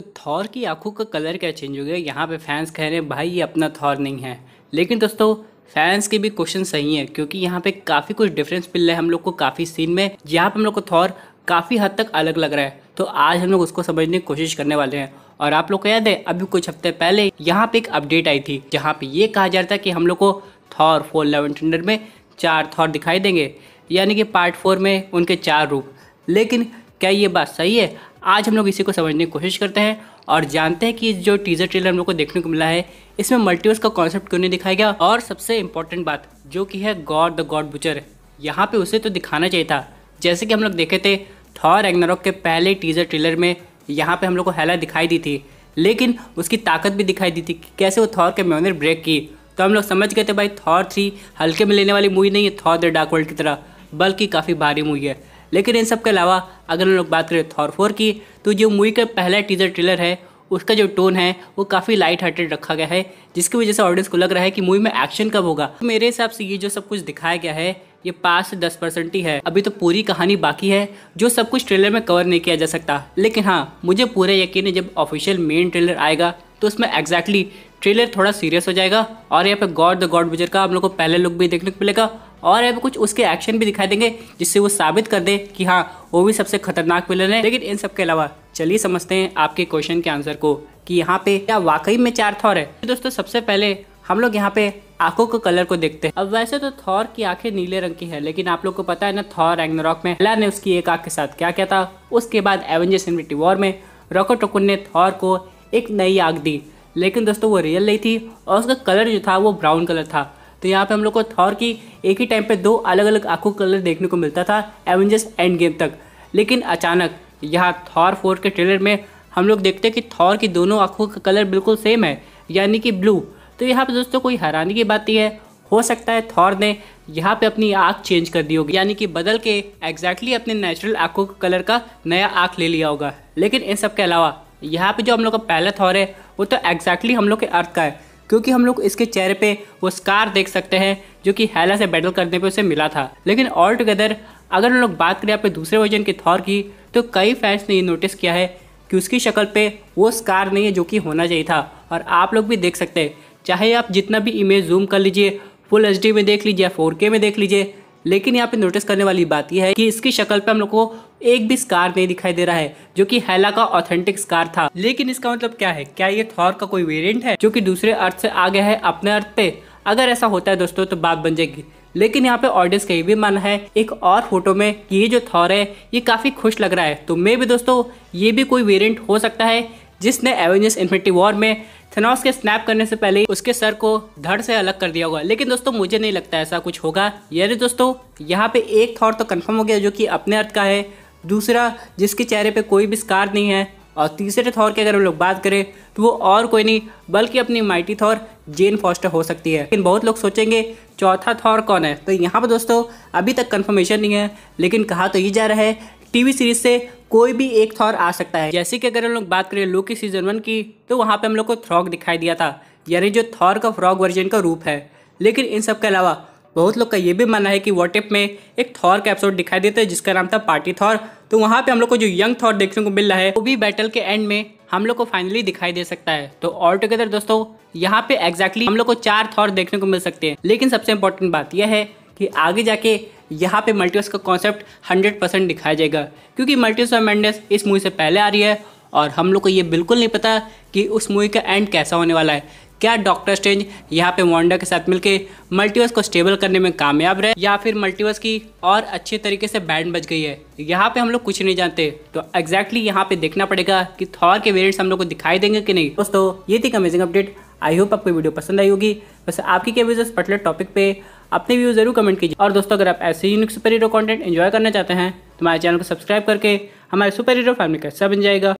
तो थॉर की आंखों का कलर क्या चेंज हो गया यहाँ पे फैंस कह रहे हैं भाई ये अपना थॉर नहीं है लेकिन दोस्तों फैंस के भी क्वेश्चन सही है क्योंकि यहाँ पे काफ़ी कुछ डिफरेंस मिल रहा है हम लोग को काफ़ी सीन में जहाँ पे हम लोग को थॉर काफ़ी हद तक अलग लग रहा है तो आज हम लोग उसको समझने की कोशिश करने वाले हैं और आप लोग को याद है अभी कुछ हफ्ते पहले यहाँ पे एक अपडेट आई थी जहाँ पे ये कहा जा रहा था कि हम लोग को थॉर फोर लेवन टेंडर में चार थॉर दिखाई देंगे यानी कि पार्ट फोर में उनके चार रूप लेकिन क्या ये बात सही है आज हम लोग इसी को समझने की कोशिश करते हैं और जानते हैं कि जो टीजर ट्रेलर हम लोग को देखने को मिला है इसमें मल्टीवर्स का कॉन्सेप्ट क्यों नहीं दिखाया गया और सबसे इंपॉर्टेंट बात जो कि है गॉड द गॉड बुचर यहाँ पे उसे तो दिखाना चाहिए था जैसे कि हम लोग देखे थे थॉर एग्नारोक के पहले टीजर ट्रेलर में यहाँ पे हम लोग को हैला दिखाई दी थी लेकिन उसकी ताकत भी दिखाई दी थी कि कैसे वो थॉर के म्योनर ब्रेक की तो हम लोग समझ गए थे भाई थॉर थ्री हल्के में लेने वाली मूवी नहीं है थॉर द डार्क वर्ल्ड की तरह बल्कि काफ़ी भारी मूवी है लेकिन इन सब के अलावा अगर हम लोग बात करें थॉर फोर की तो जो मूवी का पहला टीजर ट्रेलर है उसका जो टोन है वो काफ़ी लाइट हार्टेड रखा गया है जिसकी वजह से ऑडियंस को लग रहा है कि मूवी में एक्शन कब होगा तो मेरे हिसाब से ये जो सब कुछ दिखाया गया है ये पाँच से दस परसेंट ही है अभी तो पूरी कहानी बाकी है जो सब कुछ ट्रेलर में कवर नहीं किया जा सकता लेकिन हाँ मुझे पूरा यकीन है जब ऑफिशियल मेन ट्रेलर आएगा तो उसमें एग्जैक्टली ट्रेलर थोड़ा सीरियस हो जाएगा और यहाँ पे गॉड द गॉड बुजर का हम लोग को पहले लुक भी देखने को मिलेगा और अब कुछ उसके एक्शन भी दिखाई देंगे जिससे वो साबित कर दे कि हाँ वो भी सबसे खतरनाक विलन है लेकिन इन सब के अलावा चलिए समझते हैं आपके क्वेश्चन के आंसर को कि यहाँ पे क्या वाकई में चार थॉर है तो दोस्तों सबसे पहले हम लोग यहाँ पे आंखों के कलर को देखते हैं अब वैसे तो थॉर की आंखें नीले रंग की है लेकिन आप लोग को पता है ना थॉर एग्नरॉक में ने उसकी एक आंख के साथ क्या किया था उसके बाद एवेंजर्स इन्फिनिटी वॉर में रॉको टोकुन ने थॉर को एक नई आंख दी लेकिन दोस्तों वो रियल नहीं थी और उसका कलर जो था वो ब्राउन कलर था तो यहाँ पे हम लोग को थॉर की एक ही टाइम पे दो अलग अलग आंखों कलर देखने को मिलता था एवेंजर्स एंड गेम तक लेकिन अचानक यहाँ थॉर फोर के ट्रेलर में हम लोग देखते हैं कि थॉर की दोनों आंखों का कलर बिल्कुल सेम है यानी कि ब्लू तो यहाँ पर दोस्तों कोई हैरानी की बात नहीं है हो सकता है थॉर ने यहाँ पे अपनी आँख चेंज कर दी होगी यानी कि बदल के एग्जैक्टली अपने नेचुरल आँखों के कलर का नया आँख ले लिया होगा लेकिन इन सब के अलावा यहाँ पे जो हम लोग का पहला थॉर है वो तो एग्जैक्टली हम लोग के अर्थ का है क्योंकि हम लोग इसके चेहरे पे वो स्कार देख सकते हैं जो कि हैला से बैटल करने पे उसे मिला था लेकिन ऑल टुगेदर अगर हम लोग बात करें अपने दूसरे वर्जन के थॉर की तो कई फैंस ने ये नोटिस किया है कि उसकी शक्ल पे वो स्कार नहीं है जो कि होना चाहिए था और आप लोग भी देख सकते हैं चाहे आप जितना भी इमेज जूम कर लीजिए फुल एच में देख लीजिए या फोर में देख लीजिए लेकिन यहाँ पे नोटिस करने वाली बात यह है कि इसकी शक्ल पे हम लोग को एक भी स्कार नहीं दिखाई दे रहा है जो कि हैला का ऑथेंटिक स्कार था लेकिन इसका मतलब क्या है क्या ये थॉर का कोई वेरिएंट है जो कि दूसरे अर्थ से आ गया है अपने अर्थ पे अगर ऐसा होता है दोस्तों तो बात बन जाएगी लेकिन यहाँ पे ऑडियंस का ये भी मन है एक और फोटो में ये जो थॉर है ये काफ़ी खुश लग रहा है तो मे भी दोस्तों ये भी कोई वेरियंट हो सकता है जिसने एवेंजर्स इन्फिनिटी वॉर में थनॉस के स्नैप करने से पहले ही उसके सर को धड़ से अलग कर दिया होगा लेकिन दोस्तों मुझे नहीं लगता ऐसा कुछ होगा यानी दोस्तों यहाँ पे एक थॉट तो कंफर्म हो गया जो कि अपने अर्थ का है दूसरा जिसके चेहरे पे कोई भी स्कार नहीं है और तीसरे थॉर की अगर हम लोग बात करें तो वो और कोई नहीं बल्कि अपनी माइटी थॉर जेन फॉस्टर हो सकती है लेकिन बहुत लोग सोचेंगे चौथा थॉर कौन है तो यहाँ पर दोस्तों अभी तक कंफर्मेशन नहीं है लेकिन कहा तो ये जा रहा है टीवी सीरीज से कोई भी एक थॉर आ सकता है जैसे कि अगर हम लोग बात करें लोकी सीजन वन की तो वहाँ पे हम लोग को थ्रॉक दिखाई दिया था यानी जो थॉर का फ्रॉक वर्जन का रूप है लेकिन इन सब के अलावा बहुत लोग का ये भी मानना है कि वॉटेप में एक थॉर का एपिसोड दिखाई देता है जिसका नाम था पार्टी थॉर तो वहाँ पे हम लोग को जो यंग थॉर देखने को मिल रहा है वो भी बैटल के एंड में हम लोग को फाइनली दिखाई दे सकता है तो ऑल टुगेदर दोस्तों यहाँ पे एग्जैक्टली exactly हम लोग को चार थॉर देखने को मिल सकते हैं लेकिन सबसे इंपॉर्टेंट बात यह है कि आगे जाके यहाँ पे मल्टीवर्स का कॉन्सेप्ट 100 परसेंट दिखाया जाएगा क्योंकि मल्टीवर्स ऑफ मैंडस इस मूवी से पहले आ रही है और हम लोग को ये बिल्कुल नहीं पता कि उस मूवी का एंड कैसा होने वाला है क्या डॉक्टर स्ट्रेंज यहाँ पे वांडा के साथ मिलके मल्टीवर्स को स्टेबल करने में कामयाब रहे या फिर मल्टीवर्स की और अच्छे तरीके से बैंड बच गई है यहाँ पे हम लोग कुछ नहीं जानते तो एग्जैक्टली exactly यहाँ पे देखना पड़ेगा कि थॉर के वेरिएंट्स हम लोग को दिखाई देंगे कि नहीं दोस्तों ये थी अमेजिंग अपडेट आई होप आपको वीडियो पसंद आई होगी वैसे आपकी क्या वीडियो पर्टिकुलर टॉपिक पे अपने व्यू जरूर कमेंट कीजिए और दोस्तों अगर आप ऐसे unique super hero content enjoy करना चाहते हैं तो हमारे चैनल को सब्सक्राइब करके हमारे सुपर हीरो फैमिली का सब बन जाएगा